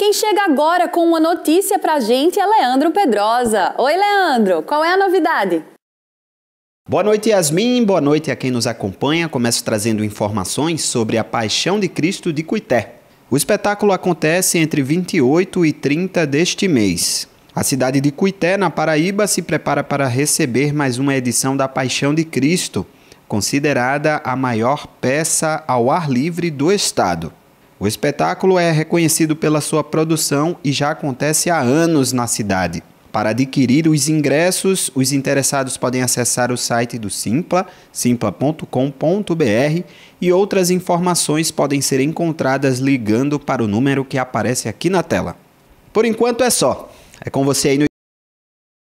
Quem chega agora com uma notícia para a gente é Leandro Pedrosa. Oi, Leandro, qual é a novidade? Boa noite, Yasmin. Boa noite a quem nos acompanha. Começo trazendo informações sobre a Paixão de Cristo de Cuité. O espetáculo acontece entre 28 e 30 deste mês. A cidade de Cuité, na Paraíba, se prepara para receber mais uma edição da Paixão de Cristo, considerada a maior peça ao ar livre do estado. O espetáculo é reconhecido pela sua produção e já acontece há anos na cidade. Para adquirir os ingressos, os interessados podem acessar o site do Simpla, simpla.com.br, e outras informações podem ser encontradas ligando para o número que aparece aqui na tela. Por enquanto é só. É com você aí no